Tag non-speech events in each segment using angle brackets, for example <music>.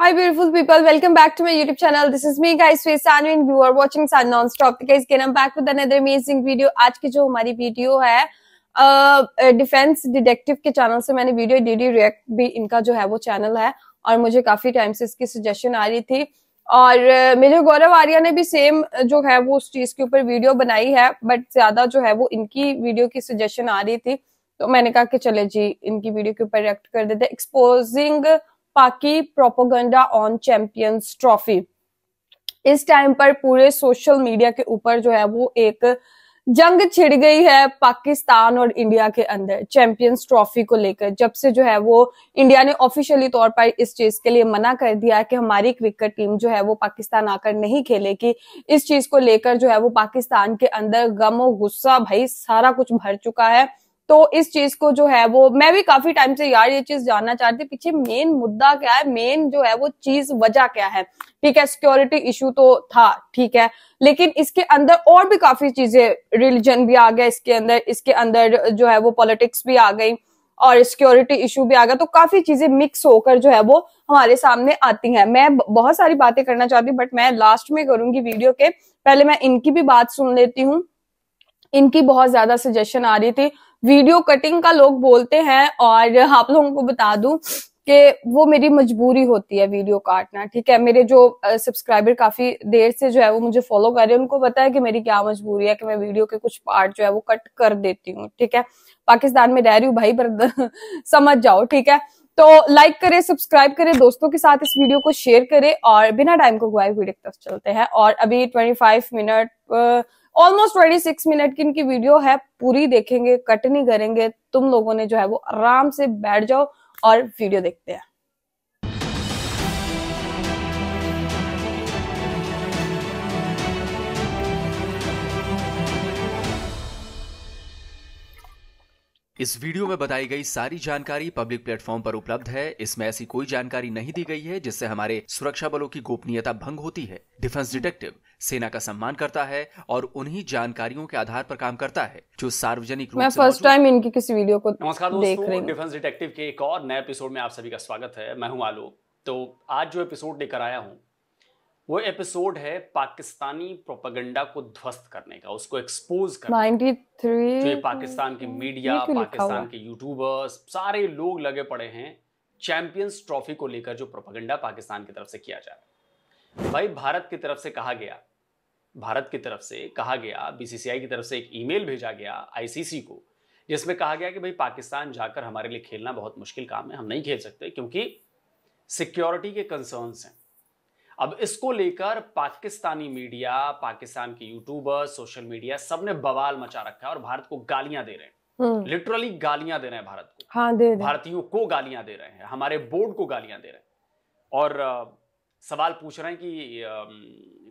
Hi, beautiful people. Welcome back to my YouTube channel. This is me, guys. Face Sanu, and you are watching Sun Non-Stop. Guys, again, I'm back with another amazing video. आज की जो हमारी video है defence detective के channel से मैंने video DD react भी इनका जो है वो चैनल है और मुझे काफी टाइम से इसकी सजेशन आ रही थी और मेरे गौरव आर्या ने भी सेम जो है वो उस चीज के ऊपर वीडियो बनाई है बट ज्यादा जो है वो इनकी वीडियो की सजेशन आ रही थी तो मैंने कहा कि चले जी इनकी वीडियो के ऊपर रिएक्ट कर देते exposing Paki propaganda on champions trophy इस टाइम पर पूरे सोशल मीडिया के ऊपर जो है वो एक जंग छिड़ गई है पाकिस्तान और इंडिया के अंदर चैंपियंस ट्रॉफी को लेकर जब से जो है वो इंडिया ने ऑफिशियली तौर पर इस चीज के लिए मना कर दिया कि हमारी क्रिकेट टीम जो है वो पाकिस्तान आकर नहीं खेलेगी इस चीज को लेकर जो है वो पाकिस्तान के अंदर गम और गुस्सा भाई सारा कुछ भर चुका है तो इस चीज को जो है वो मैं भी काफी टाइम से यार ये चीज जानना चाहती पीछे मेन मुद्दा क्या है मेन जो है वो चीज वजह क्या है ठीक है सिक्योरिटी इशू तो था ठीक है लेकिन इसके अंदर और भी काफी चीजें रिलीजन भी आ गया इसके अंदर इसके अंदर जो है वो पॉलिटिक्स भी आ गई और सिक्योरिटी इशू भी आ गया तो काफी चीजें मिक्स होकर जो है वो हमारे सामने आती हैं मैं बहुत सारी बातें करना चाहती हूँ बट मैं लास्ट में करूंगी वीडियो के पहले मैं इनकी भी बात सुन लेती हूँ इनकी बहुत ज्यादा सजेशन आ रही थी वीडियो कटिंग का लोग बोलते हैं और आप लोगों को बता दूं कि वो मेरी मजबूरी होती है वीडियो काटना ठीक है मेरे जो सब्सक्राइबर काफी देर से जो है वो मुझे फॉलो कर रहे हैं उनको पता है कि मेरी क्या मजबूरी है कि मैं वीडियो के कुछ पार्ट जो है वो कट कर देती हूँ ठीक है पाकिस्तान में रह रही हूँ भाई पर <laughs> समझ जाओ ठीक है तो लाइक करें सब्सक्राइब करें दोस्तों के साथ इस वीडियो को शेयर करें और बिना टाइम को गुआए वीडियो तक चलते हैं और अभी 25 minute almost twenty six minute की इनकी वीडियो है पूरी देखेंगे कट नहीं करेंगे तुम लोगों ने जो है वो आराम से बैठ जाओ और वीडियो देखते हैं इस वीडियो में बताई गई सारी जानकारी पब्लिक प्लेटफॉर्म पर उपलब्ध है इसमें ऐसी कोई जानकारी नहीं दी गई है जिससे हमारे सुरक्षा बलों की गोपनीयता भंग होती है डिफेंस डिटेक्टिव सेना का सम्मान करता है और उन्हीं जानकारियों के आधार पर काम करता है जो सार्वजनिक मैं फर्स्ट टाइम इनकी किसी वीडियो को नमस्कार दोस्तों डिफेंस डिटेक्टिव के एक और नए एपिसोड में आप सभी का स्वागत है मैं हूँ आलोक तो आज जो एपिसोड लेकर आया हूँ वो एपिसोड है पाकिस्तानी प्रोपागेंडा को ध्वस्त करने का उसको एक्सपोज करना 93 जो पाकिस्तान की मीडिया पाकिस्तान के यूट्यूबर्स सारे लोग लगे पड़े हैं चैंपियंस ट्रॉफी को लेकर जो प्रोपागंडा पाकिस्तान की तरफ से किया जा रहा है भाई भारत की तरफ से कहा गया भारत की तरफ से कहा गया बीसीसीआई की तरफ से एक ईमेल भेजा गया आईसीसी को जिसमें कहा गया कि भाई पाकिस्तान जाकर हमारे लिए खेलना बहुत मुश्किल काम है हम नहीं खेल सकते क्योंकि सिक्योरिटी के कंसर्न्स हैं अब इसको लेकर पाकिस्तानी मीडिया पाकिस्तान के यूट्यूबर सोशल मीडिया सबने बवाल मचा रखा है और भारत को गालियां दे रहे हैं लिटरली हम्म। गालियां दे रहे हैं भारत को हाँ दे, भारतीयों को गालियां दे रहे हैं हमारे बोर्ड को गालियां दे रहे हैं और आ, सवाल पूछ रहे हैं कि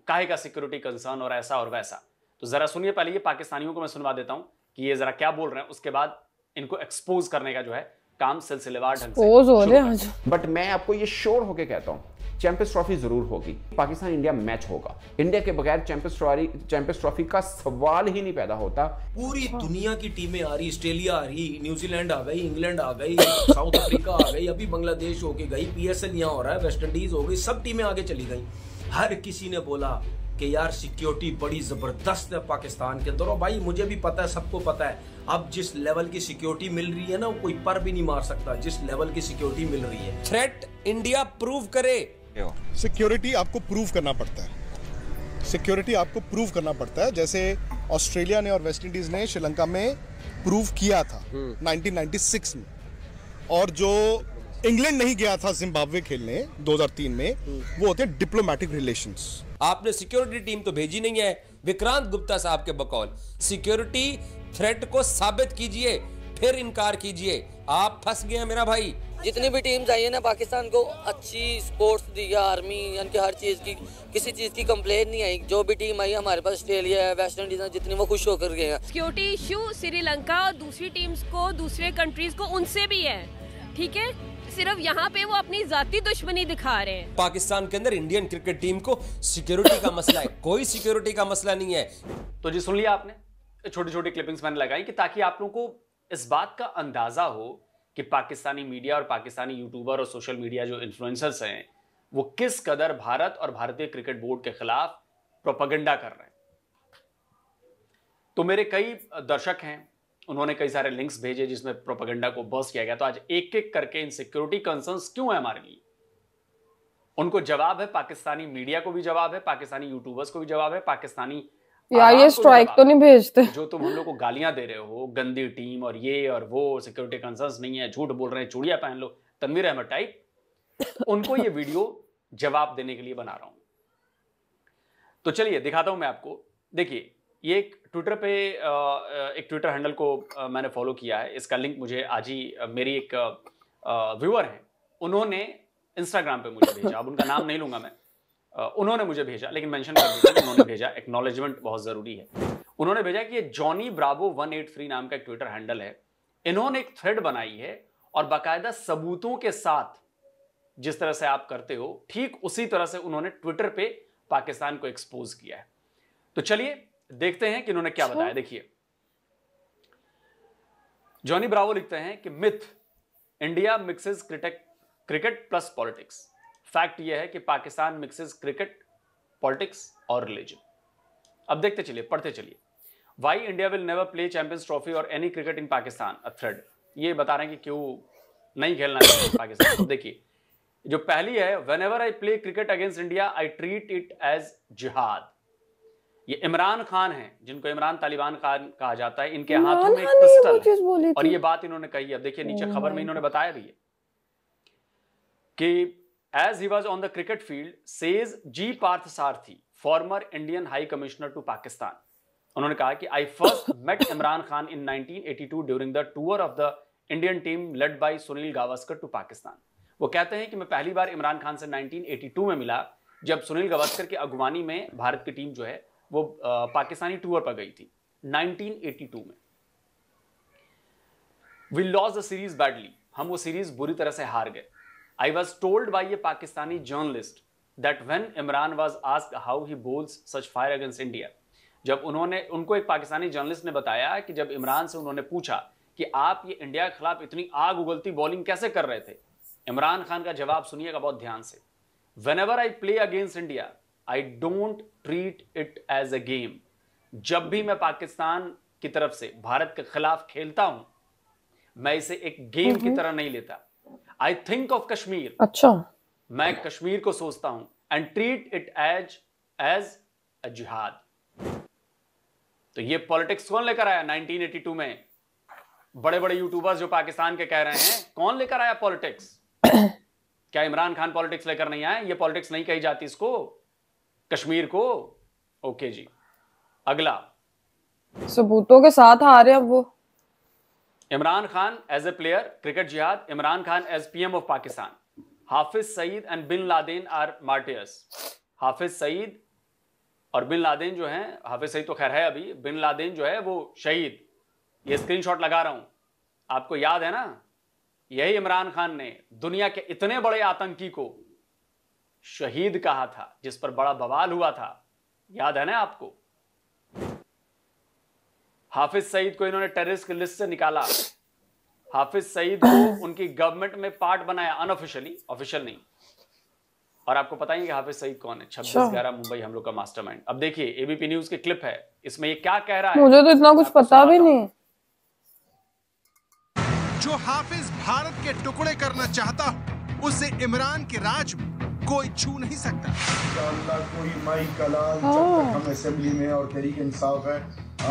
काहे का सिक्योरिटी कंसर्न और ऐसा और वैसा तो जरा सुनिए पहले ये पाकिस्तानियों को मैं सुनवा देता हूँ कि ये जरा क्या बोल रहे हैं उसके बाद इनको एक्सपोज करने का जो है काम सिलसिलेवार ढंग से बट मैं आपको ये श्योर होके कहता हूँ चैंपियंस ट्रॉफी जरूर होगी पाकिस्तान इंडिया मैच होगा इंडिया के बगैर चैंपियंस ट्रॉफी चैंपियंस ट्रॉफी का सवाल ही नहीं पैदा होता पूरी हाँ। दुनिया की टीमें आ रही ऑस्ट्रेलिया आ रही न्यूजीलैंड आ गई इंग्लैंड आ गई <coughs> साउथ अफ्रीका आ गई अभी बांग्लादेश होके गई पी एस हो रहा है वेस्ट इंडीज हो गई सब टीमें आगे चली गई हर किसी ने बोला कि यार सिक्योरिटी बड़ी ज़बरदस्त है पाकिस्तान के अंदर और भाई मुझे भी पता है सबको पता है अब जिस लेवल की सिक्योरिटी मिल रही है ना वो कोई पर भी नहीं मार सकता जिस लेवल की सिक्योरिटी मिल रही है थ्रेट इंडिया प्रूव करे सकते हो सिक्योरिटी आपको प्रूव करना पड़ता है सिक्योरिटी आपको प्रूव करना पड़ता है जैसे ऑस्ट्रेलिया ने और वेस्ट इंडीज ने श्रीलंका में प्रूव किया था 1996 हम्म। में और जो इंग्लैंड नहीं गया था जिम्बाब्वे खेलने 2003 में हम्म। वो होते हैं डिप्लोमेटिक रिलेशंस आपने सिक्योरिटी टीम तो भेजी नहीं है विक्रांत गुप्ता साहब के बकौल सिक्योरिटी थ्रेट को साबित कीजिए फिर इनकार कीजिए आप फंस गए हैं मेरा भाई जितनी भी टीम्स आई है ना पाकिस्तान को अच्छी स्पोर्ट्स दी है आर्मी यानी कि हर चीज़ की किसी चीज़ की कंप्लेन नहीं आई जो भी टीम आई हमारे पास ऑस्ट्रेलिया है वेस्ट इंडीज है जितनी वो खुश होकर गए हैं सिक्योरिटी इशू श्रीलंका और दूसरी टीम्स को दूसरे कंट्रीज को उनसे भी है ठीक है सिर्फ यहाँ पे वो अपनी जाति दुश्मनी दिखा रहे हैं पाकिस्तान के अंदर इंडियन क्रिकेट टीम को सिक्योरिटी का मसला है कोई सिक्योरिटी का मसला नहीं है तो जी सुन लिया आपने छोटी छोटी क्लिपिंग्स मैंने लगाई कि ताकि आप लोगों को इस बात का अंदाज़ा हो कि पाकिस्तानी मीडिया और पाकिस्तानी यूट्यूबर और सोशल मीडिया जो इन्फ्लुएंसर्स हैं वो किस कदर भारत और भारतीय क्रिकेट बोर्ड के खिलाफ प्रोपगेंडा कर रहे हैं तो मेरे कई दर्शक हैं उन्होंने कई सारे लिंक्स भेजे जिसमें प्रोपगेंडा को बस किया गया तो आज एक एक करके इन सिक्योरिटी कंसर्न क्यों है हमारे लिए उनको जवाब है पाकिस्तानी मीडिया को भी जवाब है पाकिस्तानी यूट्यूबर्स को भी जवाब है पाकिस्तानी यार ये स्ट्राइक तो, तो नहीं भेजते जो तुम हम लोग को गालियां दे रहे हो गंदी टीम और ये और वो सिक्योरिटी कंसर्न नहीं है झूठ बोल रहे हैं चूड़िया पहन लो तनवीर अहमद टाइप उनको ये वीडियो जवाब देने के लिए बना रहा हूं तो चलिए दिखाता हूं मैं आपको देखिए ये एक ट्विटर पे एक ट्विटर हैंडल को मैंने फॉलो किया है इसका लिंक मुझे आज ही मेरी एक व्यूअर है उन्होंने इंस्टाग्राम पे मुझे भेजा अब उनका नाम नहीं लूंगा मैं उन्होंने मुझे भेजा लेकिन मेंशन कर दिया उन्होंने <coughs> भेजा एक्नोलेजमेंट बहुत ज़रूरी है उन्होंने भेजा कि ये Johnny Bravo one eight three नाम का एक ट्विटर हैंडल है इन्होंने एक थ्रेड बनाई है और बाकायदा सबूतों के साथ जिस तरह से आप करते हो ठीक उसी तरह से उन्होंने ट्विटर पे पाकिस्तान को एक्सपोज किया है तो चलिए देखते हैं कि उन्होंने क्या अच्छा। बताया देखिए जॉनी ब्रावो लिखते हैं कि myth India mixes cricket plus politics fact यह है कि पाकिस्तान मिक्सेस क्रिकेट पॉलिटिक्स और रिलीजन अब देखते चलिए पढ़ते चलिए why India will never play champions trophy or any cricket in Pakistan a thread ये बता रहे हैं कि क्यों नहीं खेलना <coughs> पाकिस्तान तो देखिए जो पहली है whenever I play cricket against India I treat it as jihad ये इमरान खान हैं जिनको इमरान तालिबान खान कहा जाता है इनके हाथों में एक पिस्टल है और ये बात इन्होंने कही अब देखिए नीचे oh खबर में इन्होंने बताया भी है कि as he was on the cricket field, says G. Parthasarthi, former Indian High Commissioner to Pakistan. उन्होंने कहा कि I first met Imran Khan in 1982 during the tour of the Indian team led by Sunil Gavaskar to Pakistan वो कहते हैं कि मैं पहली बार इमरान खान से 1982 में मिला जब सुनील गावस्कर की अगवानी में भारत की टीम जो है वो पाकिस्तानी टूर पर गई थी 1982 में we lost the series badly हम वो सीरीज बुरी तरह से हार गए I was told by a Pakistani journalist that when Imran was ask how he bowls such fire against India जब उन्होंने उनको एक पाकिस्तानी जर्नलिस्ट ने बताया कि जब इमरान से उन्होंने पूछा कि आप ये इंडिया के खिलाफ इतनी आग उगलती बॉलिंग कैसे कर रहे थे इमरान खान का जवाब सुनिएगा बहुत ध्यान से whenever I play against India I don't treat it as a game जब भी मैं पाकिस्तान की तरफ से भारत के खिलाफ खेलता हूं मैं इसे एक गेम की तरह नहीं लेता आई थिंक ऑफ कश्मीर अच्छा मैं कश्मीर को सोचता हूं and treat it as as a jihad तो ये पॉलिटिक्स कौन लेकर आया 1982 में बड़े बड़े यूट्यूबर्स जो पाकिस्तान के कह रहे हैं कौन लेकर आया पॉलिटिक्स <coughs> क्या इमरान खान पॉलिटिक्स लेकर नहीं आए ये पॉलिटिक्स नहीं कही जाती इसको कश्मीर को ओके जी अगला सबूतों के साथ आ रहे अब वो Khan as a player cricket jihad Imran Khan as P M of Pakistan Hafiz Saeed and Bin Laden are martyrs Hafiz Saeed और बिन लादेन जो है हाफिज सईद तो खैर है अभी बिन लादेन जो है वो शहीद ये स्क्रीन शॉट लगा रहा हूं आपको याद है ना यही इमरान खान ने दुनिया के इतने बड़े आतंकी को शहीद कहा था जिस पर बड़ा बवाल हुआ था याद है ना आपको हाफिज सईद को इन्होंने टेररिस्ट की लिस्ट से निकाला हाफिज सईद को <coughs> उनकी गवर्नमेंट में पार्ट बनाया अनऑफिशियली ऑफिशियल नहीं और आपको पता ही कि हाफिज सईद कौन है छब्बीस अच्छा। ग्यारह मुंबई हम लोग का मास्टरमाइंड अब देखिए एबीपी न्यूज की क्लिप है इसमें ये क्या कह रहा है मुझे तो इतना कुछ पता भी नहीं जो हाफिज भारत के टुकड़े करना चाहता उसे इमरान के राज में कोई छू नहीं सकता कोई माई हम असेंबली में और तहरीक इंसाफ है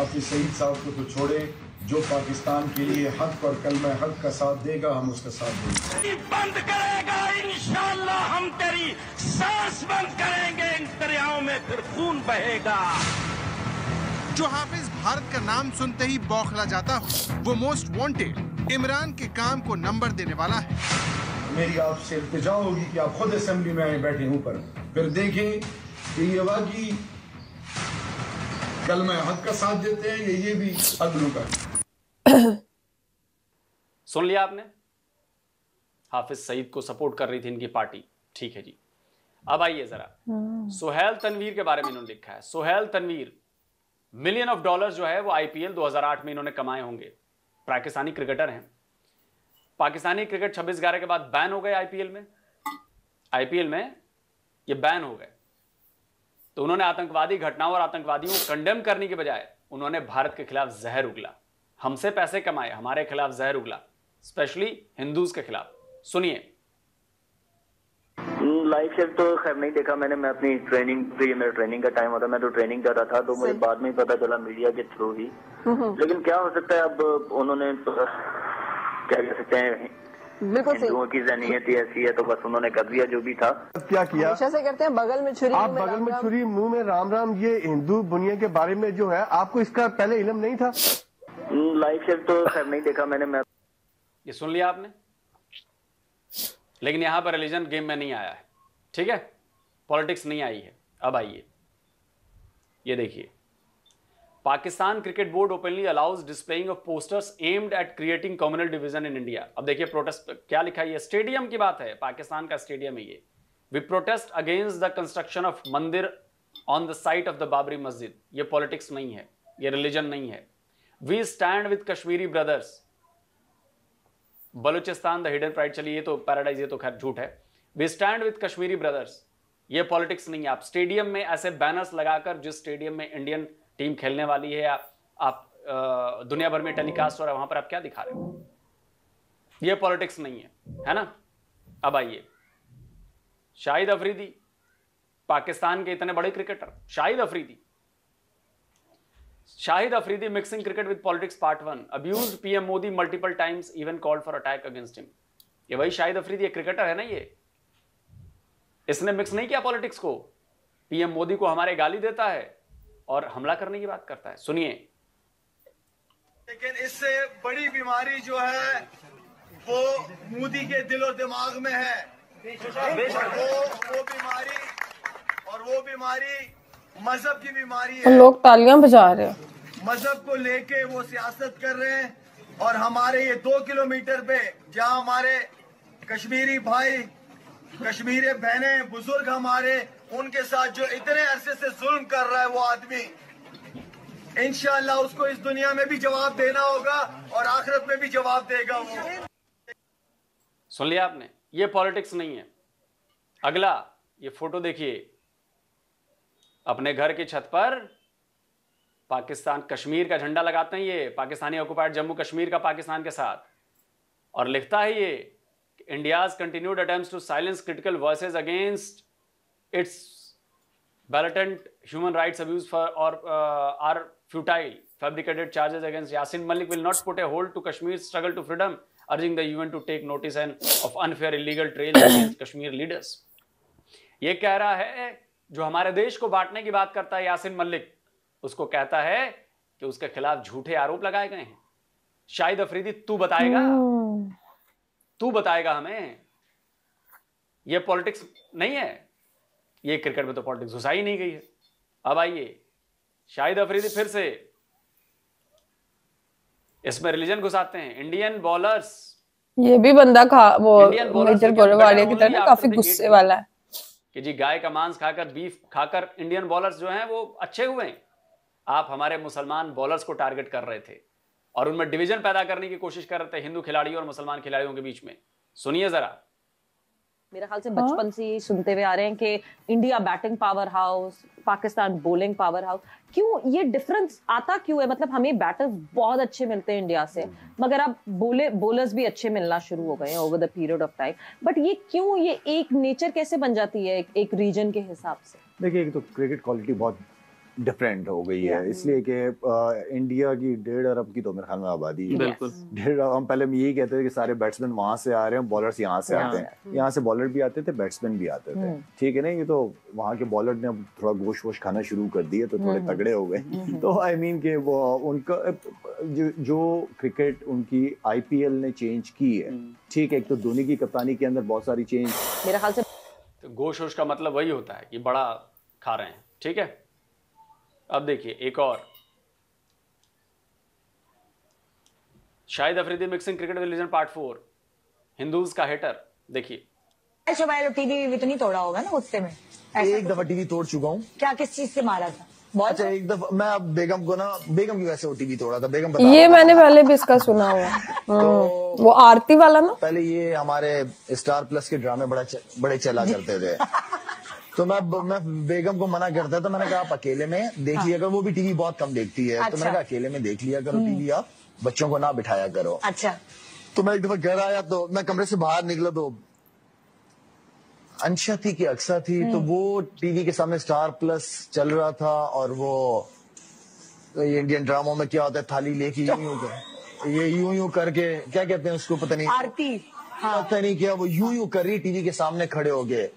आपके शहीद साहब को तो छोड़े जो पाकिस्तान के लिए हक और कल में हक का साथ देगा हम उसका साथ देंगे बंद करेगा इंशाल्लाह हम तेरी सांस बंद करेंगे इन दरियाओं में फिर खून बहेगा जो हाफिज भारत का नाम सुनते ही बौखला जाता हो वो मोस्ट वांटेड इमरान के काम को नंबर देने वाला है मेरी आपसे इल्तजा होगी कि आप खुद असम्बली में आए बैठे ऊपर फिर देखें कि ये वाकई कल मैं हक का साथ देते हैं ये ये भी अदलों का <coughs> सुन लिया आपने हाफिज सईद को सपोर्ट कर रही थी इनकी पार्टी ठीक है जी अब आइए जरा हम्म। सोहेल तनवीर के बारे में इन्होंने लिखा है Sohail Tanvir million of dollars जो है वो आईपीएल 2008 में इन्होंने कमाए होंगे पाकिस्तानी क्रिकेटर हैं पाकिस्तानी क्रिकेट छब्बीस ग्यारह के बाद बैन हो गए आईपीएल में आईपीएल में ये बैन हो गए तो उन्होंने आतंकवादी घटनाओं और आतंकवादियों को कंडेम करने के बजाय उन्होंने भारत के खिलाफ जहर उगला हमसे पैसे कमाए हमारे खिलाफ जहर उगला स्पेशली हिंदूज के खिलाफ सुनिए हम्म, लाइव शेयर तो खैर नहीं देखा मैंने मैं अपनी ट्रेनिंग थी मेरा ट्रेनिंग का टाइम होता मैं तो ट्रेनिंग कर रहा था तो मुझे बाद में ही पता चला मीडिया के थ्रू ही हम्म, हम्म। लेकिन क्या हो सकता है अब उन्होंने तो क्या कह सकते हैं बिल्कुल हिंदुओं की जहनीत ऐसी है तो बस उन्होंने कर दिया जो भी था क्या किया से करते हैं बगल में छुरी आप बगल में छुरी मुंह में राम राम ये हिंदू दुनिया के बारे में जो है आपको इसका पहले इलम नहीं था लाइव से तो खैर नहीं देखा मैंने मैं ये सुन लिया आपने लेकिन यहाँ पर रिलीजन गेम में नहीं आया है ठीक है पॉलिटिक्स नहीं आई है अब आइए ये देखिए Pakistan cricket board openly allows displaying of posters aimed at creating communal division in India अब देखिए प्रोटेस्ट क्या लिखा है स्टेडियम की बात है पाकिस्तान का स्टेडियम है ये we protest against the construction of mandir on the site of the Babri Masjid ये पॉलिटिक्स नहीं है ये रिलीजन नहीं है we stand with Kashmiri brothers Balochistan the hidden pride चलिए तो पैराडाइज ये तो खैर झूठ है we stand with Kashmiri brothers ये पॉलिटिक्स नहीं है आप स्टेडियम में ऐसे बैनर्स लगाकर जिस स्टेडियम में इंडियन टीम खेलने वाली है आप, आप दुनिया भर में टेलीकास्ट हो रहा है वहां पर आप क्या दिखा रहे हो ये पॉलिटिक्स नहीं है है ना अब आइए शाहिद अफरीदी पाकिस्तान के इतने बड़े cricketer Shahid Afridi Shahid Afridi mixing cricket with politics part one abuse PM Modi multiple times even called for attack against him ये वही शाहिद अफरीदी क्रिकेटर है ना ये इसने मिक्स नहीं किया पॉलिटिक्स को पीएम मोदी को हमारे गाली देता है और हमला करने की बात करता है सुनिए लेकिन इससे बड़ी बीमारी जो है वो मोदी के दिल और दिमाग में है वो वो बीमारी और वो बीमारी मजहब की बीमारी है लोग तालियां बजा रहे हैं मजहब को लेके वो सियासत कर रहे हैं और हमारे ये दो किलोमीटर पे जहाँ हमारे कश्मीरी भाई कश्मीरी बहने बुजुर्ग हमारे उनके साथ जो इतने अरसे से जुल्म कर रहा है वो आदमी इनशाला उसको इस दुनिया में भी जवाब देना होगा और आखिरत में भी जवाब देगा वो सुन लिया आपने ये पॉलिटिक्स नहीं है अगला ये फोटो देखिए अपने घर की छत पर पाकिस्तान कश्मीर का झंडा लगाते हैं ये पाकिस्तानी ऑक्युपाइड जम्मू कश्मीर का पाकिस्तान के साथ और लिखता है ये India's continued attempts to silence critical voices against its blatant human rights abuse for, or uh, are futile. Fabricated charges against Yasin Malik will not put a hold to Kashmir's struggle to freedom, urging the UN to take notice and of unfair illegal trail against Kashmir leaders. ये कह रहा है जो हमारे देश को बांटने की बात करता है यासिन मलिक उसको कहता है कि उसके खिलाफ झूठे आरोप लगाए गए हैं शाहिद अफरीदी तू बताएगा तू बताएगा हमें ये पॉलिटिक्स नहीं है ये क्रिकेट में तो पॉलिटिक्स घुसा ही नहीं गई है अब आइए शाहिद अफरीदी फिर से इसमें रिलीजन घुसाते हैं इंडियन बॉलर्स ये भी बंदा खा वो मेजर मतलब वाले की तरह काफी गुस्से वाला है कि जी गाय का मांस खाकर बीफ खाकर इंडियन बॉलर्स जो हैं वो अच्छे हुए आप हमारे मुसलमान बॉलर्स को टारगेट कर रहे थे और उनमें डिवीजन पैदा करने की कोशिश कर रहे थे हिंदू खिलाड़ियों और मुसलमान खिलाड़ियों के बीच में सुनिए जरा मेरे ख्याल से हाँ। बचपन से ही सुनते हुए आ रहे हैं कि India batting power house Pakistan bowling power house क्यों ये डिफरेंस आता क्यों है मतलब हमें बैटर्स बहुत अच्छे मिलते हैं इंडिया से मगर अब बोले बोलर्स भी अच्छे मिलना शुरू हो गए हैं over the period of time but ये क्यों ये एक नेचर कैसे बन जाती है एक, एक रीजन के हिसाब से देखिए एक तो क्रिकेट क्वालिटी बहुत डिफरेंट हो गई है इसलिए कि इंडिया की डेढ़ अरब की तो मेरे ख्याल में आबादी है डेढ़ हम पहले हम यही कहते थे कि सारे बैट्समैन वहाँ से आ रहे हैं बॉलर्स यहाँ से आते हैं यहाँ से बॉलर भी आते थे बैट्समैन भी आते थे हम्म। ठीक है ना ये तो वहाँ के बॉलर ने अब थोड़ा गोश वोश खाना शुरू कर दिया तो थोड़े हम्म। तगड़े हो गए हम्म। तो आई मीन के वो उनका जो क्रिकेट उनकी आई ने चेंज की है ठीक है एक तो धोनी की कप्तानी के अंदर बहुत सारी चेंज मेरे ख्याल से तो गोश वोश का मतलब वही होता है कि बड़ा खा रहे हैं ठीक है अब देखिए एक और Shahid Afridi mixing cricket religion part four Hindus का हेटर देखिए शुमाइल टीवी तो नहीं तोड़ा होगा ना गुस्से में एक दफा टीवी तोड़ चुका हूँ क्या किस चीज से मारा था अच्छा एक दफा मैं अब बेगम को ना बेगम की वैसे वो टीवी तोड़ा था बेगम ये मैंने पहले भी इसका सुना हुआ <laughs> हम्म, तो वो आरती वाला ना पहले ये हमारे स्टार प्लस के ड्रामे बड़ा बड़े चला करते थे <laughs> तो मैं मैं बेगम को मना करता तो मैंने कहा आप अकेले में देख लिया हाँ। करो वो भी टीवी बहुत कम देखती है तो मैंने अच्छा। कहा अकेले में देख लिया करो हम्म। टीवी आप बच्चों को ना बिठाया करो अच्छा तो मैं एक दफा घर आया तो मैं कमरे से बाहर निकला तो अंशा थी कि अक्सा थी तो हम्म। वो टीवी के सामने स्टार प्लस चल रहा था और वो तो इंडियन ड्रामो में क्या होता है थाली लेके यूं यूं कर ये यूं यूं करके क्या कहते हैं उसको पता नहीं आरती हाँ। पता नहीं क्या वो यूं यूं कर रही टीवी के सामने खड़े हो गए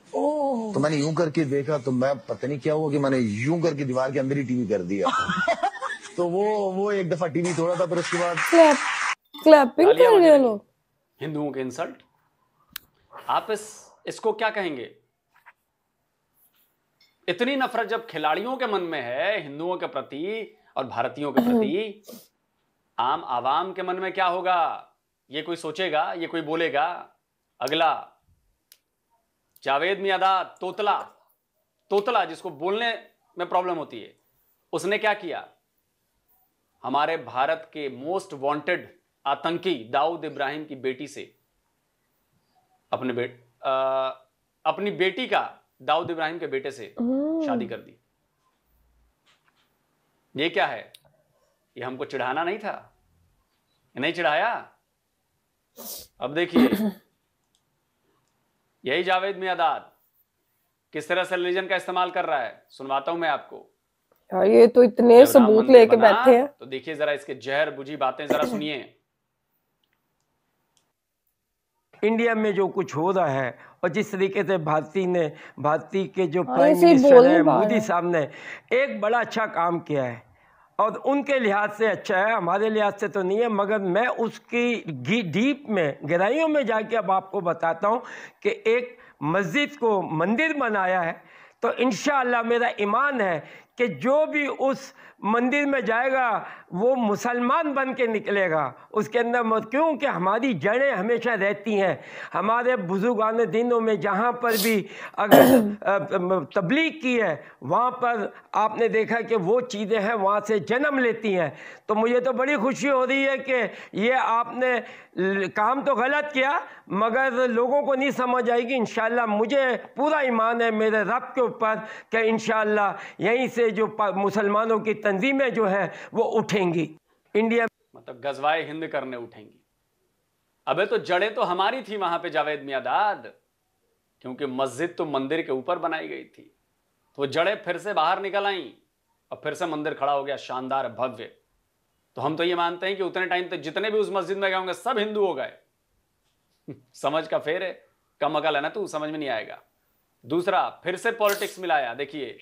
तो मैंने यूं करके देखा तो मैं पता नहीं क्या हुआ कि मैंने यूं करके दीवार के अंदर ही टीवी कर दिया <laughs> तो वो वो एक दफा टीवी तोड़ा था पर उसके बाद क्लैपिंग कर रहे लोग हिंदुओं के इंसल्ट आप इस इसको क्या कहेंगे इतनी नफरत जब खिलाड़ियों के मन में है हिंदुओं के प्रति और भारतीयों के प्रति हम्म। आम आवाम के मन में क्या होगा ये कोई सोचेगा ये कोई बोलेगा अगला जावेद मियादा तोतला तोतला जिसको बोलने में प्रॉब्लम होती है उसने क्या किया हमारे भारत के मोस्ट वांटेड आतंकी दाऊद इब्राहिम की बेटी से अपने बेट आ, अपनी बेटी का दाऊद इब्राहिम के बेटे से शादी कर दी ये क्या है ये हमको चिढ़ाना नहीं था नहीं चिढ़ाया अब देखिए यही जावेद मियादाद किस तरह से रिलीजन का इस्तेमाल कर रहा है सुनवाता हूं मैं आपको हाँ, ये तो इतने सबूत लेके बैठे हैं तो देखिए जरा इसके जहर बुझी बातें जरा सुनिए इंडिया में जो कुछ हो रहा है और जिस तरीके से भारती ने भारती के जो प्राइम मिनिस्टर है मोदी साहब ने एक बड़ा अच्छा काम किया है और उनके लिहाज से अच्छा है हमारे लिहाज से तो नहीं है मगर मैं उसकी डीप में गहराइयों में जाके अब आपको बताता हूँ कि एक मस्जिद को मंदिर बनाया है तो इन मेरा ईमान है कि जो भी उस मंदिर में जाएगा वो मुसलमान बन के निकलेगा उसके अंदर मत क्योंकि हमारी जड़ें हमेशा रहती हैं हमारे बुजुर्गान दिनों में जहाँ पर भी अगर <clears throat> तबलीग की है वहाँ पर आपने देखा कि वो चीज़ें हैं वहाँ से जन्म लेती हैं तो मुझे तो बड़ी खुशी हो रही है कि ये आपने काम तो गलत किया मगर लोगों को नहीं समझ आएगी इन मुझे पूरा ईमान है मेरे रब के ऊपर कि इन यहीं से जो मुसलमानों की तंजीमें जो हैं वो उठेंगी इंडिया मतलब गजवाए हिंद करने उठेंगी अबे तो जड़ें तो हमारी थी वहां पे जावेद मियादाद क्योंकि मस्जिद तो मंदिर के ऊपर बनाई गई थी तो वो जड़ें फिर से बाहर निकल आई और फिर से मंदिर खड़ा हो गया शानदार भव्य तो हम तो ये मानते हैं कि उतने टाइम तक तो जितने भी उस मस्जिद में गए होंगे सब हिंदू हो गए <laughs> समझ का फेर है कम अकल है ना तू समझ में नहीं आएगा दूसरा फिर से पॉलिटिक्स मिलाया देखिए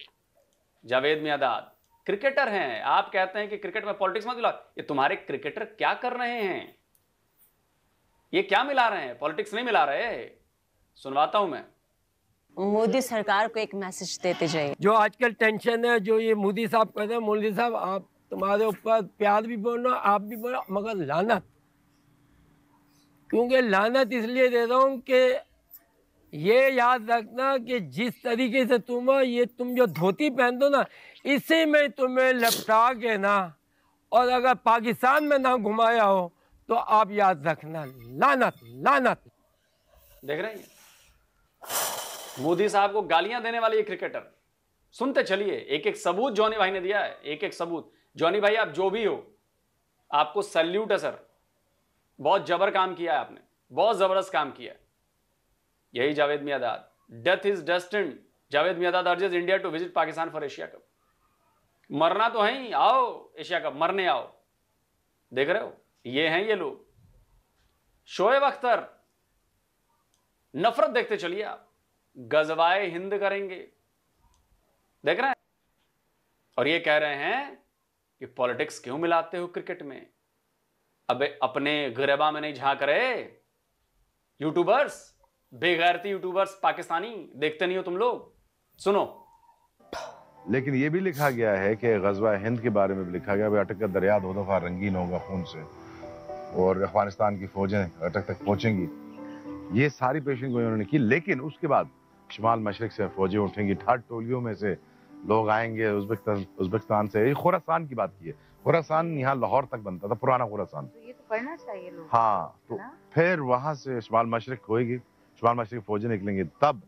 जावेद मियादाद क्रिकेटर हैं आप कहते हैं कि क्रिकेट में पॉलिटिक्स मत मिला ये तुम्हारे क्रिकेटर क्या कर रहे हैं ये क्या मिला रहे हैं पॉलिटिक्स नहीं मिला रहे सुनवाता हूं मैं मोदी सरकार को एक मैसेज देते जाइए जो आजकल टेंशन है जो ये मोदी साहब कहते हैं मोदी साहब आप तुम्हारे ऊपर प्यार भी बोलो आप भी बोलो मगर लानत क्योंकि लानत इसलिए दे रहा हूँ कि ये याद रखना कि जिस तरीके से तुम हो ये तुम जो धोती पहन दो ना इसी में तुम्हें लपटा के ना और अगर पाकिस्तान में ना घुमाया हो तो आप याद रखना लानत लानत देख रहे हैं मोदी साहब को गालियां देने वाले ये क्रिकेटर सुनते चलिए एक एक सबूत जॉनी भाई ने दिया है एक एक सबूत जॉनी भाई आप जो भी हो आपको सल्यूट है सर बहुत जबर काम किया है आपने बहुत जबरदस्त काम किया है यही Javed Miandad death is destined Javed Miandad urges India to visit Pakistan for Asia cup मरना तो है ही आओ एशिया कप मरने आओ देख रहे हो ये हैं ये लोग शोएब अख्तर नफरत देखते चलिए आप गजवाए हिंद करेंगे देख रहे हैं और ये कह रहे हैं कि पॉलिटिक्स क्यों मिलाते हो क्रिकेट में अबे अपने गरेबा में नहीं झांक रहे यूट्यूबर्स बेगैरती यूट्यूबर्स पाकिस्तानी देखते नहीं हो तुम लोग सुनो लेकिन ये भी लिखा गया है कि गजवा हिंद के बारे में भी लिखा गया अटक का दरिया दो दफा रंगीन होगा खून से और अफगानिस्तान की फौजें अटक तक पहुंचेंगी ये सारी पेशन को उन्होंने की लेकिन उसके बाद शमाल मशरक से फौजें उठेंगी ठाट टोलियों में से लोग आएंगे उज्बेकिस्तान से ये खुरासान की बात की है खुरासान यहाँ लाहौर तक बनता था पुराना खुरासान तो ये तो पढ़ना चाहिए लोग हाँ तो फिर वहां से शमाल मशरक होएगी शुमार मशरक फौजी निकलेंगे तब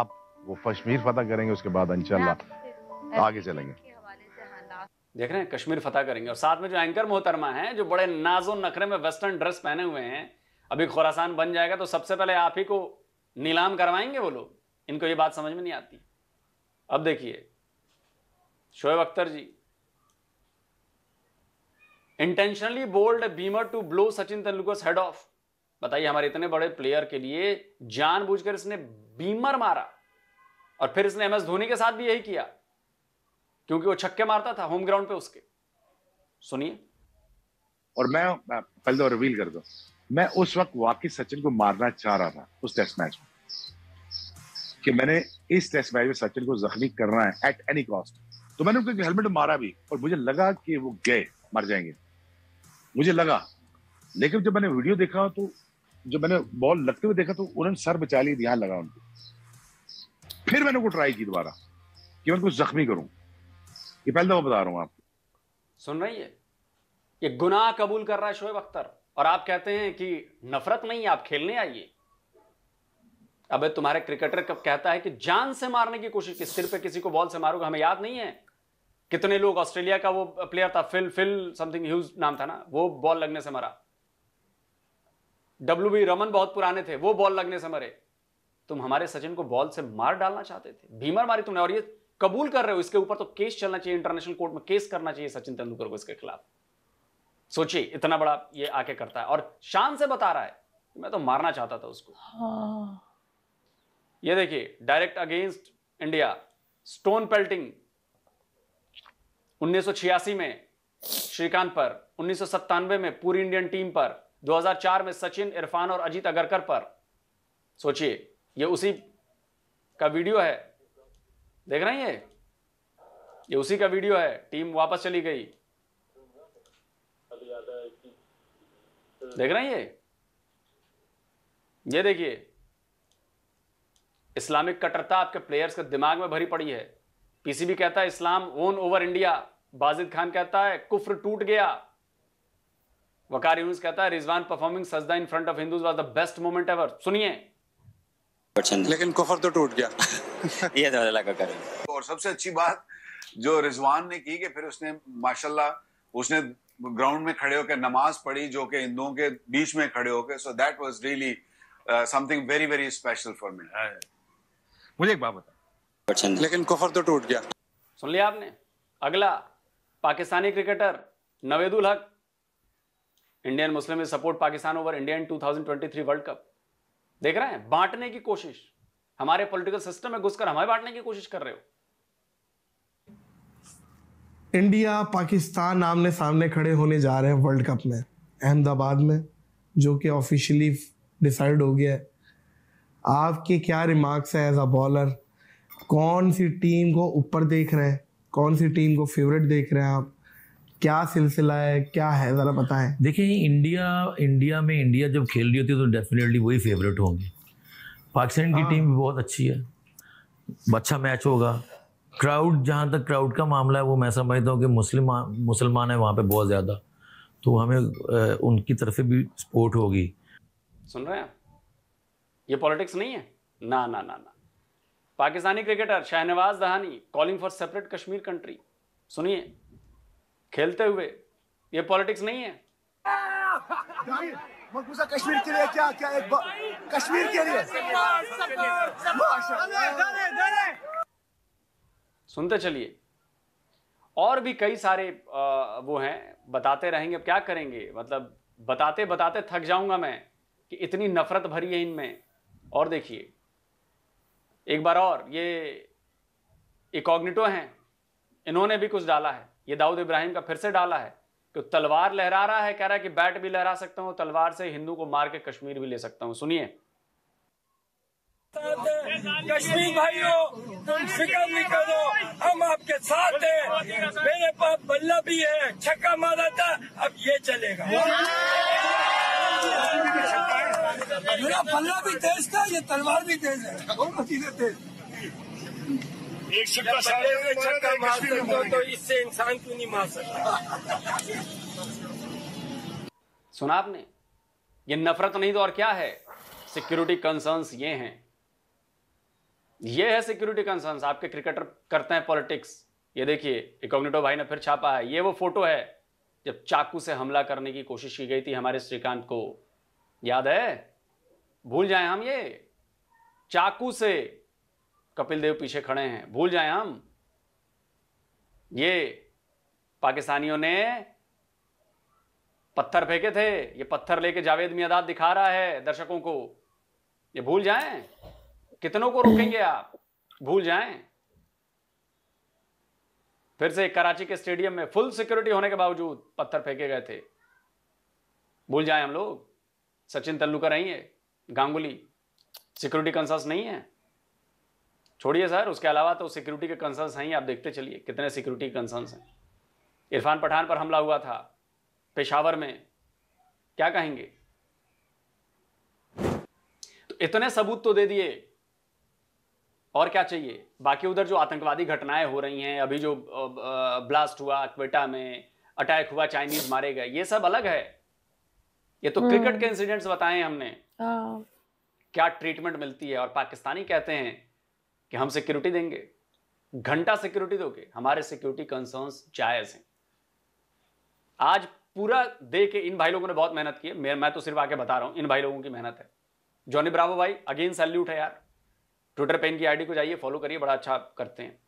आप वो कश्मीर फतह करेंगे उसके बाद इंशाल्लाह आगे चलेंगे हाँ, देख रहे हैं कश्मीर फतह करेंगे और साथ में जो एंकर मोहतरमा हैं जो बड़े नाजो नखरे में वेस्टर्न ड्रेस पहने हुए हैं अभी खुरासान बन जाएगा तो सबसे पहले आप ही को नीलाम करवाएंगे वो लोग इनको ये बात समझ में नहीं आती अब देखिए Shoaib Akhtar ji intentionally bowled beamer to blow Sachin Tendulkar head off बताइए हमारे इतने बड़े प्लेयर के लिए जानबूझकर इसने बीमर मारा और फिर इसने एमएस धोनी के साथ भी यही किया क्योंकि वो छक्के मारता था होम ग्राउंड पे उसके सुनिए और मैं पहले तो रिवील कर दो मैं उस वक्त वाकई सचिन को मारना चाह रहा था उस टेस्ट मैच में कि मैंने इस टेस्ट मैच में सचिन को जख्मी करना है एट एनी कॉस्ट तो मैंने उनको हेलमेट मारा भी और मुझे लगा कि वो गए मर जाएंगे मुझे लगा लेकिन जब मैंने वीडियो देखा तो जो मैंने बॉल लगते हुए देखा तो उन्होंने सर बचा लिया ध्यान लगा उनको फिर मैंने उनको ट्राई की दोबारा कि मैं उनको जख्मी करूं ये पहले दफा बता रहा हूं आपको सुन रही है ये गुनाह कबूल कर रहा है शोएब अख्तर और आप कहते हैं कि नफरत नहीं आप खेलने आइए अब तुम्हारे क्रिकेटर कब कहता है कि जान से मारने की कोशिश की सिर पे किसी को बॉल से मारोगे हमें याद नहीं है कितने लोग ऑस्ट्रेलिया का वो प्लेयर था फिल फिल समथिंग ह्यूज नाम था ना वो बॉल लगने से मरा डब्ल्यू बी रमन बहुत पुराने थे वो बॉल लगने से मरे तुम हमारे सचिन को बॉल से मार डालना चाहते थे भीमर मारी तुमने और ये कबूल कर रहे हो इसके ऊपर तो केस चलना चाहिए इंटरनेशनल कोर्ट में केस करना चाहिए सचिन तेंदुलकर को इसके खिलाफ सोचिए इतना बड़ा ये आके करता है और शान से बता रहा है मैं तो मारना चाहता था उसको हाँ। ये देखिए direct against India stone pelting 1986 में श्रीकांत पर उन्नीस में पूरी इंडियन टीम पर 2004 में सचिन इरफान और अजीत अगरकर पर सोचिए ये उसी का वीडियो है देख रहे हैं ये ये उसी का वीडियो है टीम वापस चली गई देख रहे हैं ये ये देखिए इस्लामिक कट्टरता आपके प्लेयर्स के दिमाग में भरी पड़ी है पीसीबी कहता है Islam won over India Bajid Khan कहता है कुफ्र टूट गया वकार यूनुस कहता है Rizwan performing sajda in front of Hindus was the best moment ever सुनिए लेकिन कुफर तो टूट गया <laughs> ये तो अल्लाह का करम और सबसे अच्छी बात जो रिजवान ने की कि फिर उसने माशाल्लाह उसने ग्राउंड में खड़े होकर नमाज पढ़ी जो कि हिंदुओं के बीच में खड़े होकर so that was really something very very special for me मुझे एक बात बता लेकिन कुफर तो टूट गया सुन लिया आपने अगला Pakistani cricketer Naveedul Haq Indian Muslim is support Pakistan over India in 2023 world cup देख रहे हैं बांटने की कोशिश हमारे पॉलिटिकल सिस्टम में घुसकर हमें बांटने की कोशिश कर रहे हो इंडिया पाकिस्तान आमने सामने खड़े होने जा रहे हैं वर्ल्ड कप में अहमदाबाद में जो कि ऑफिशियली डिसाइड हो गया है आपके क्या रिमार्क्स हैं एज अ बॉलर कौन सी टीम को ऊपर देख रहे हैं कौन सी टीम को फेवरेट देख रहे हैं आप क्या सिलसिला है क्या है ज़रा बताएं देखिए इंडिया इंडिया में इंडिया जब खेल रही होती है तो डेफिनेटली वही फेवरेट होंगे पाकिस्तान की टीम हाँ। भी बहुत अच्छी है अच्छा मैच होगा क्राउड जहाँ तक क्राउड का मामला है वो मैं समझता हूँ कि मुस्लिम मुसलमान है वहाँ पे बहुत ज़्यादा तो हमें उनकी तरफ से भी सपोर्ट होगी सुन रहे हैं ये पॉलिटिक्स नहीं है ना ना ना ना Pakistani cricketer Shahnawaz Dahani calling for separate Kashmir country सुनिए खेलते हुए ये पॉलिटिक्स नहीं है मकबूजा कश्मीर के लिए क्या क्या एक कश्मीर के लिए सुनते चलिए और भी कई सारे वो हैं बताते रहेंगे अब क्या करेंगे मतलब बताते बताते थक जाऊंगा मैं कि इतनी नफरत भरी है इनमें और देखिए एक बार और ये इकॉग्निटो हैं इन्होंने भी कुछ डाला है ये दाऊद इब्राहिम का फिर से डाला है कि तलवार लहरा रहा है कह रहा है कि बैट भी लहरा सकता हूं तलवार से हिंदू को मार के कश्मीर भी ले सकता हूं सुनिए कश्मीर भाइयों तुम फिक्र नहीं करो हम आपके साथ हैं मेरे पास बल्ला भी है छक्का मारा था अब ये चलेगा मेरा बल्ला भी तेज था ये तलवार भी तेज है दोनों तेज एक छक्का छक्का मार सकते तो इससे इंसान क्यों नहीं मार सकता सुना आपने ये नफरत नहीं तो और क्या है सिक्योरिटी कंसर्न्स ये हैं ये है सिक्योरिटी कंसर्न्स आपके क्रिकेटर करते हैं पॉलिटिक्स ये देखिए इकोग्निटो भाई ने फिर छापा है ये वो फोटो है जब चाकू से हमला करने की कोशिश की गई थी हमारे श्रीकांत को याद है भूल जाए हम ये चाकू से कपिल देव पीछे खड़े हैं भूल जाए हम ये पाकिस्तानियों ने पत्थर फेंके थे ये पत्थर लेके जावेद मियादाद दिखा रहा है दर्शकों को ये भूल जाए कितनों को रोकेंगे आप भूल जाए फिर से कराची के स्टेडियम में फुल सिक्योरिटी होने के बावजूद पत्थर फेंके गए थे भूल जाए हम लोग सचिन तेंदुलकर नहीं है गांगुली सिक्योरिटी कंसर्स नहीं है छोड़िए सर उसके अलावा तो सिक्योरिटी के कंसर्न्स हैं ही आप देखते चलिए कितने सिक्योरिटी के कंसर्न्स हैं इरफान पठान पर हमला हुआ था पेशावर में क्या कहेंगे तो इतने सबूत तो दे दिए और क्या चाहिए बाकी उधर जो आतंकवादी घटनाएं हो रही हैं अभी जो ब्लास्ट हुआ क्वेटा में अटैक हुआ चाइनीज मारे गए ये सब अलग है ये तो क्रिकेट हम्म। के इंसिडेंट्स बताए हमने हाँ। क्या ट्रीटमेंट मिलती है और पाकिस्तानी कहते हैं कि हम सिक्योरिटी देंगे घंटा सिक्योरिटी दोगे हमारे सिक्योरिटी कंसर्न्स जायज हैं आज पूरा दे के इन भाई लोगों ने बहुत मेहनत की है मैं, तो सिर्फ आके बता रहा हूं इन भाई लोगों की मेहनत है जॉनी ब्रावो भाई अगेन सैल्यूट है यार ट्विटर पे इनकी आईडी को जाइए फॉलो करिए बड़ा अच्छा करते हैं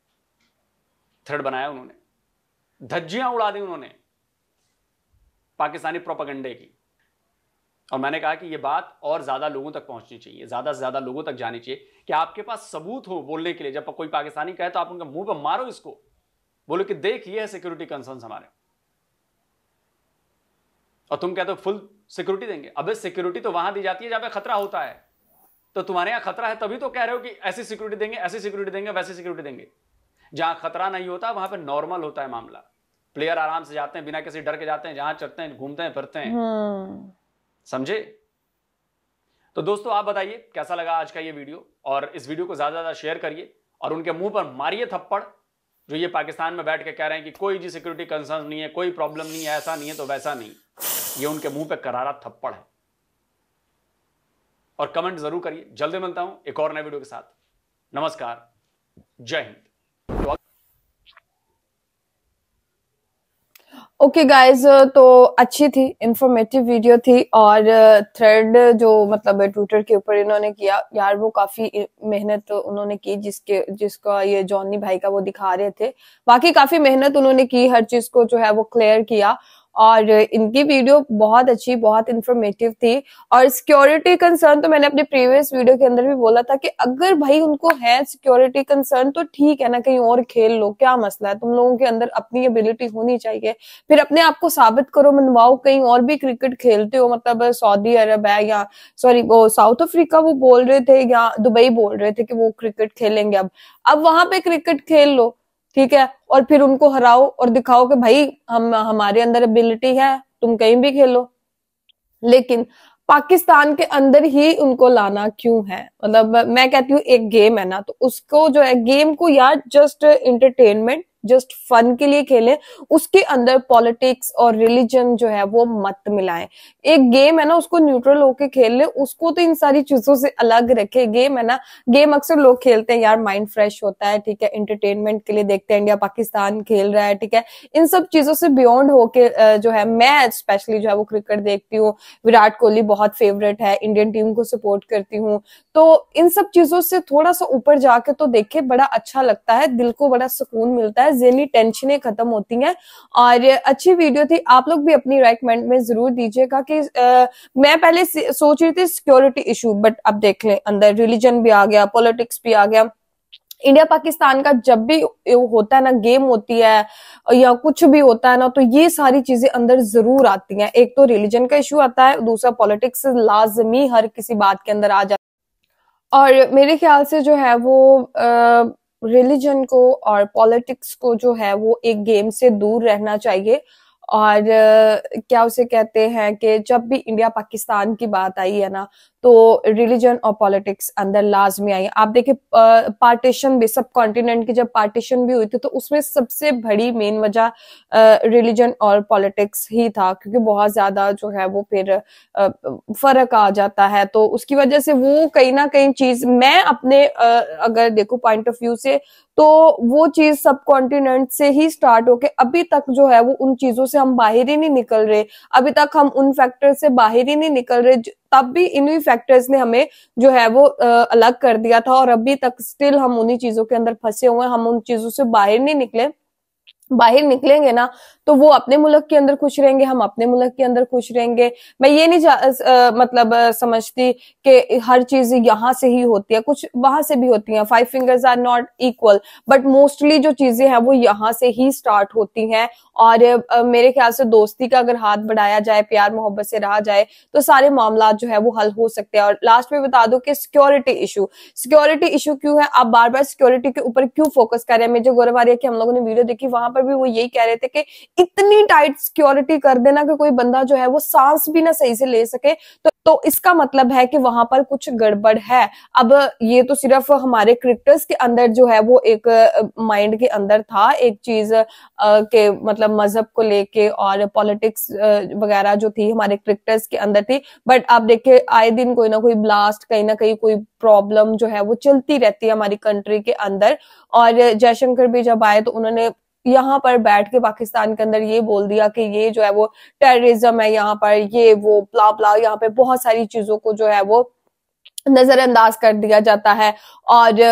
थ्रेड बनाया उन्होंने धज्जियां उड़ा दी उन्होंने पाकिस्तानी प्रोपागंडे की और मैंने कहा कि ये बात और ज़्यादा लोगों तक पहुंचनी चाहिए ज़्यादा से ज़्यादा लोगों तक जानी चाहिए कि आपके पास सबूत हो बोलने के लिए जब कोई पाकिस्तानी कहे तो आप उनका मुंह पर मारो इसको बोलो कि देख ये है सिक्योरिटी कंसर्न हमारे और तुम कहते हो फुल सिक्योरिटी देंगे अब सिक्योरिटी तो वहां दी जाती है जहां पे खतरा होता है तो तुम्हारे यहां खतरा है तभी तो कह रहे हो कि ऐसी सिक्योरिटी देंगे ऐसी सिक्योरिटी देंगे वैसी सिक्योरिटी देंगे जहां खतरा नहीं होता वहां पर नॉर्मल होता है मामला प्लेयर आराम से जाते हैं बिना किसी डर के जाते हैं जहां चलते हैं घूमते हैं फिरते हैं हम्म। समझे तो दोस्तों आप बताइए कैसा लगा आज का ये वीडियो और इस वीडियो को ज़्यादा ज़्यादा शेयर करिए और उनके मुंह पर मारिए थप्पड़ जो ये पाकिस्तान में बैठ के कह रहे हैं कि कोई जी सिक्योरिटी कंसर्न नहीं है कोई प्रॉब्लम नहीं है ऐसा नहीं है तो वैसा नहीं ये उनके मुंह पर करारा थप्पड़ है और कमेंट जरूर करिए जल्दी मिलता हूं एक और नए वीडियो के साथ नमस्कार जय Hind okay okay guys uh, तो अच्छी थी इंफॉर्मेटिव वीडियो थी और थ्रेड uh, जो मतलब ट्विटर के ऊपर इन्होंने किया यार वो काफी मेहनत उन्होंने की जिसके जिसका ये जॉनी भाई का वो दिखा रहे थे बाकी काफी मेहनत उन्होंने की हर चीज को जो है वो क्लियर किया और इनकी वीडियो बहुत अच्छी बहुत इंफॉर्मेटिव थी और सिक्योरिटी कंसर्न तो मैंने अपने प्रीवियस वीडियो के अंदर भी बोला था कि अगर भाई उनको है सिक्योरिटी कंसर्न तो ठीक है ना कहीं और खेल लो क्या मसला है तुम लोगों के अंदर अपनी एबिलिटी होनी चाहिए फिर अपने आप को साबित करो मनवाओ कहीं और भी क्रिकेट खेलते हो मतलब सऊदी अरब है या सॉरी वो साउथ अफ्रीका वो बोल रहे थे या दुबई बोल रहे थे कि वो क्रिकेट खेलेंगे अब अब वहां पे क्रिकेट खेल लो ठीक है और फिर उनको हराओ और दिखाओ कि भाई हम हमारे अंदर एबिलिटी है तुम कहीं भी खेलो लेकिन पाकिस्तान के अंदर ही उनको लाना क्यों है मतलब मैं कहती हूँ एक गेम है ना तो उसको जो है गेम को यार जस्ट इंटरटेनमेंट जस्ट फन के लिए खेलें उसके अंदर पॉलिटिक्स और रिलीजन जो है वो मत मिलाएं एक गेम है ना उसको न्यूट्रल होके खेल ले उसको तो इन सारी चीजों से अलग रखे गेम है ना गेम अक्सर लोग खेलते हैं यार माइंड फ्रेश होता है ठीक है इंटरटेनमेंट के लिए देखते हैं इंडिया पाकिस्तान खेल रहा है ठीक है इन सब चीजों से बियॉन्ड होके जो है मैं स्पेशली जो है वो क्रिकेट देखती हूँ विराट कोहली बहुत फेवरेट है इंडियन टीम को सपोर्ट करती हूँ तो इन सब चीजों से थोड़ा सा ऊपर जाके तो देखे बड़ा अच्छा लगता है दिल को बड़ा सुकून मिलता है जहनी टेंशनें खत्म होती हैं और अच्छी वीडियो थी आप लोग भी अपनी राय कमेंट में जरूर दीजिएगा कि आ, मैं पहले सोच रही थी सिक्योरिटी इशू बट अब देख लें अंदर रिलीजन भी आ गया पॉलिटिक्स भी आ गया इंडिया पाकिस्तान का जब भी होता है ना गेम होती है या कुछ भी होता है ना तो ये सारी चीजें अंदर जरूर आती हैं एक तो रिलीजन का इशू आता है दूसरा पॉलिटिक्स लाजमी हर किसी बात के अंदर आ जाता है और मेरे ख्याल से जो है वो आ, रिलीजन को और पॉलिटिक्स को जो है वो एक गेम से दूर रहना चाहिए और क्या उसे कहते हैं कि जब भी इंडिया पाकिस्तान की बात आई है ना तो रिलीजन और पॉलिटिक्स अंदर लाजमी आई आप देखिए पार्टीशन भी सब कॉन्टिनेंट की जब पार्टीशन भी हुई थी तो उसमें सबसे बड़ी मेन वजह रिलीजन और पॉलिटिक्स ही था क्योंकि बहुत ज्यादा जो है वो फिर फर्क आ जाता है तो उसकी वजह से वो कहीं ना कहीं चीज मैं अपने आ, अगर देखो पॉइंट ऑफ व्यू से तो वो चीज सब कॉन्टिनेंट से ही स्टार्ट होके अभी तक जो है वो उन चीजों से हम बाहर ही नहीं निकल रहे अभी तक हम उन फैक्टर से बाहर ही नहीं निकल रहे तब भी इन्हीं फैक्टर्स ने हमें जो है वो अलग कर दिया था और अभी तक स्टिल हम उन्हीं चीजों के अंदर फंसे हुए हैं हम उन चीजों से बाहर नहीं निकले बाहर निकलेंगे ना तो वो अपने मुल्क के अंदर खुश रहेंगे हम अपने मुल्क के अंदर खुश रहेंगे मैं ये नहीं आ, मतलब आ, समझती कि हर चीज यहाँ से ही होती है कुछ वहां से भी होती है five fingers are not equal but mostly जो चीजें हैं वो यहाँ से ही स्टार्ट होती हैं और आ, मेरे ख्याल से दोस्ती का अगर हाथ बढ़ाया जाए प्यार मोहब्बत से रहा जाए तो सारे मामला जो है वो हल हो सकते हैं और लास्ट में बता दो कि सिक्योरिटी इशू सिक्योरिटी इशू क्यों है आप बार बार सिक्योरिटी के ऊपर क्यों फोकस कर रहे हैं मेजर गौरव आर्य की हम लोगों ने वीडियो देखी वहां पर भी वो यही कह रहे थे कि इतनी टाइट सिक्योरिटी कर देना कि कोई बंदा जो है वो सांस भी ना सही से ले सके तो तो इसका मतलब है कि वहां पर कुछ गड़बड़ है अब ये तो सिर्फ हमारे क्रिकेटर्स के अंदर जो है वो एक माइंड के अंदर था एक चीज के मतलब मजहब को लेके और पॉलिटिक्स वगैरह जो थी हमारे क्रिकेटर्स के अंदर थी बट आप देखिए आए दिन कोई ना कोई ब्लास्ट कहीं ना कहीं कोई प्रॉब्लम जो है वो चलती रहती है हमारी कंट्री के अंदर और जयशंकर भी जब आए तो उन्होंने यहाँ पर बैठ के पाकिस्तान के अंदर ये बोल दिया कि ये जो है वो टेररिज्म है यहाँ पर ये वो प्ला प्ला यहाँ पे बहुत सारी चीजों को जो है वो नजरअंदाज कर दिया जाता है और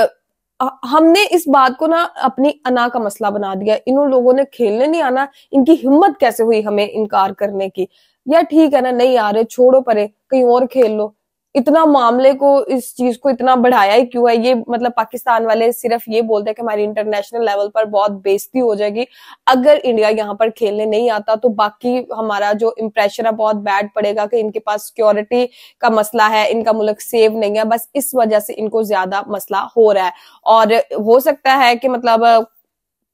हमने इस बात को ना अपनी अना का मसला बना दिया इन लोगों ने खेलने नहीं आना इनकी हिम्मत कैसे हुई हमें इनकार करने की या ठीक है ना नहीं आ रहे छोड़ो परे कहीं और खेल लो इतना मामले को इस चीज को इतना बढ़ाया ही क्यों है ये मतलब पाकिस्तान वाले सिर्फ ये बोलते हैं कि हमारी इंटरनेशनल लेवल पर बहुत बेजती हो जाएगी अगर इंडिया यहाँ पर खेलने नहीं आता तो बाकी हमारा जो इम्प्रेशन है बहुत बैड पड़ेगा कि इनके पास सिक्योरिटी का मसला है इनका मुल्क सेव नहीं है बस इस वजह से इनको ज्यादा मसला हो रहा है और हो सकता है कि मतलब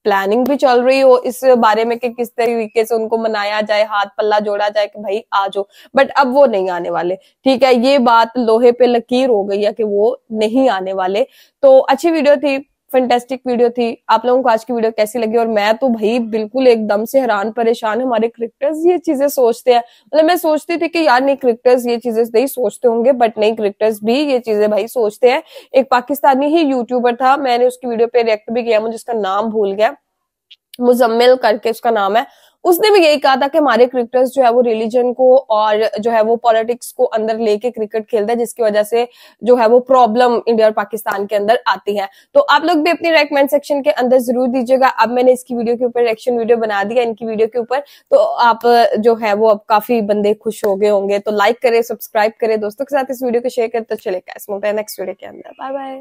प्लानिंग भी चल रही हो इस बारे में कि किस तरीके से उनको मनाया जाए हाथ पल्ला जोड़ा जाए कि भाई आ जाओ बट अब वो नहीं आने वाले ठीक है ये बात लोहे पे लकीर हो गई है कि वो नहीं आने वाले तो अच्छी वीडियो थी फैंटेस्टिक वीडियो थी आप लोगों को आज की वीडियो कैसी लगी और मैं तो भाई बिल्कुल एकदम से हैरान परेशान हमारे क्रिकेटर्स ये चीजें सोचते हैं मतलब मैं सोचती थी कि यार नहीं क्रिकेटर्स ये चीजें नहीं सोचते होंगे बट नहीं क्रिकेटर्स भी ये चीजें भाई सोचते हैं एक पाकिस्तानी ही यूट्यूबर था मैंने उसकी वीडियो पे रिएक्ट भी किया मुझे उसका नाम भूल गया मुजम्मिल करके उसका नाम है उसने भी यही कहा था कि हमारे क्रिकेटर्स जो है वो रिलीजन को और जो है वो पॉलिटिक्स को अंदर लेके क्रिकेट खेलता है जिसकी वजह से जो है वो प्रॉब्लम इंडिया और पाकिस्तान के अंदर आती है तो आप लोग भी अपनी रेकमेंड सेक्शन के अंदर जरूर दीजिएगा अब मैंने इसकी वीडियो के ऊपर रिएक्शन वीडियो बना दिया इनकी वीडियो के ऊपर तो आप जो है वो अब काफी बंदे खुश हो गए होंगे तो लाइक करें सब्सक्राइब करें दोस्तों के साथ इस वीडियो को शेयर करें तो मिलते हैं नेक्स्ट वीडियो के अंदर बाय बाय